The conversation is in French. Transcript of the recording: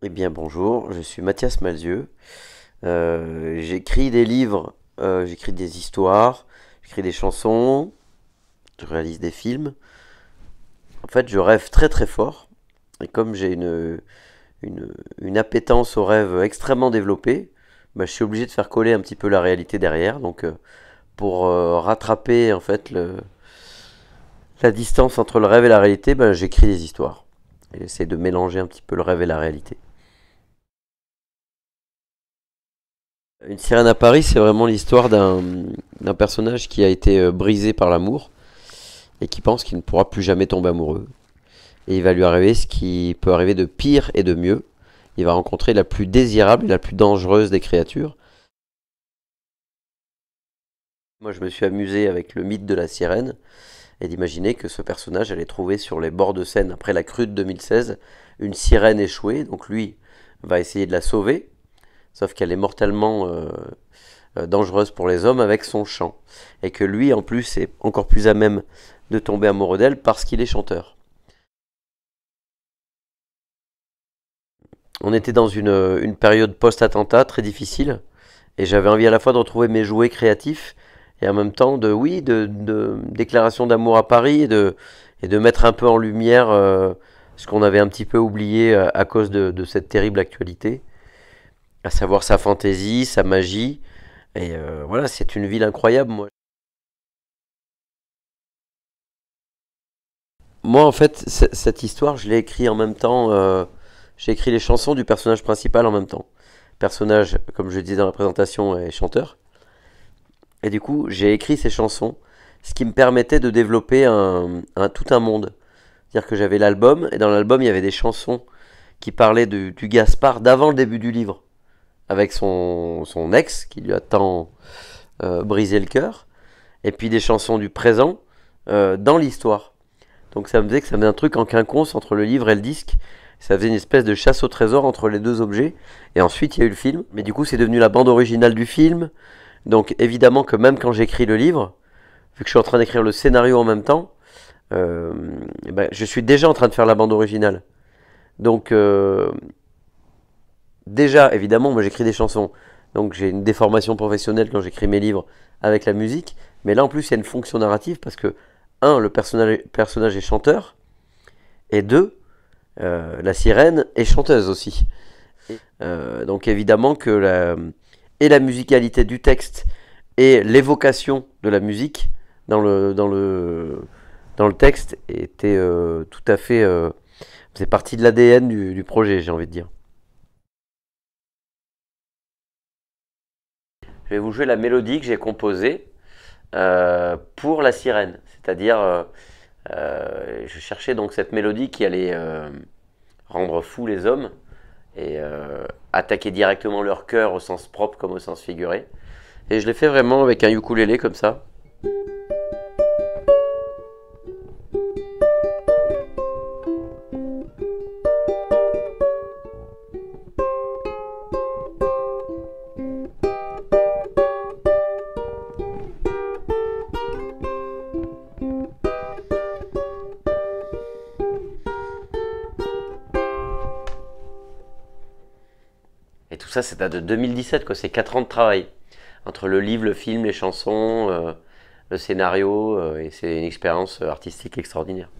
Eh bien bonjour, je suis Mathias Malzieux. Euh, j'écris des livres, euh, j'écris des histoires, j'écris des chansons, je réalise des films. En fait, je rêve très très fort. Et comme j'ai une, une, appétence au rêve extrêmement développée, bah, je suis obligé de faire coller un petit peu la réalité derrière. Donc euh, pour rattraper en fait la distance entre le rêve et la réalité, bah, j'écris des histoires. j'essaie de mélanger un petit peu le rêve et la réalité. Une sirène à Paris, c'est vraiment l'histoire d'un personnage qui a été euh, brisé par l'amour et qui pense qu'il ne pourra plus jamais tomber amoureux. Et il va lui arriver ce qui peut arriver de pire et de mieux. Il va rencontrer la plus désirable et la plus dangereuse des créatures. Moi, je me suis amusé avec le mythe de la sirène et d'imaginer que ce personnage allait trouver sur les bords de Seine après la crue de 2016 une sirène échouée. Donc lui va essayer de la sauver sauf qu'elle est mortellement euh, euh, dangereuse pour les hommes avec son chant, et que lui en plus est encore plus à même de tomber amoureux d'elle parce qu'il est chanteur. On était dans euh, une, période post-attentat très difficile, et j'avais envie à la fois de retrouver mes jouets créatifs, et en même temps de, oui, de, de déclaration d'amour à Paris, et de, mettre un peu en lumière ce qu'on avait un petit peu oublié à, cause de cette terrible actualité à savoir sa fantaisie, sa magie. Et euh, voilà, c'est une ville incroyable, moi. Moi, en fait, cette histoire, je l'ai écrite en même temps. Euh, j'ai écrit les chansons du personnage principal en même temps. Personnage, comme je disais dans la présentation, est chanteur. Et du coup, j'ai écrit ces chansons, ce qui me permettait de développer un, tout un monde. C'est-à-dire que j'avais l'album, et dans l'album, il y avait des chansons qui parlaient du, du Gaspard d'avant le début du livre avec son, ex qui lui a tant euh, brisé le cœur, et puis des chansons du présent euh, dans l'histoire. Donc ça me faisait que ça faisait un truc en quinconce entre le livre et le disque. Ça faisait une espèce de chasse au trésor entre les deux objets. Et ensuite, il y a eu le film. Mais du coup, c'est devenu la bande originale du film. Donc évidemment que même quand j'écris le livre, vu que je suis en train d'écrire le scénario en même temps, euh, ben, je suis déjà en train de faire la bande originale. Donc déjà, évidemment, moi j'écris des chansons. Donc j'ai une déformation professionnelle quand j'écris mes livres avec la musique. Mais là en plus il y a une fonction narrative parce que, un, le personnage, personnage est chanteur. Et deux, euh, la sirène est chanteuse aussi. Euh, donc évidemment que la, et la musicalité du texte et l'évocation de la musique dans le, dans le, dans le texte était euh, tout à fait... c'est partie de l'ADN du projet, j'ai envie de dire. je vais vous jouer la mélodie que j'ai composée euh, pour la sirène. C'est-à-dire, euh, euh, je cherchais donc cette mélodie qui allait rendre fous les hommes et attaquer directement leur cœur au sens propre comme au sens figuré. Et je l'ai fait vraiment avec un ukulélé comme ça. tout ça, c'est de 2017, C'est 4 ans de travail. Entre le livre, le film, les chansons, euh, le scénario, euh, et c'est une expérience euh, artistique extraordinaire.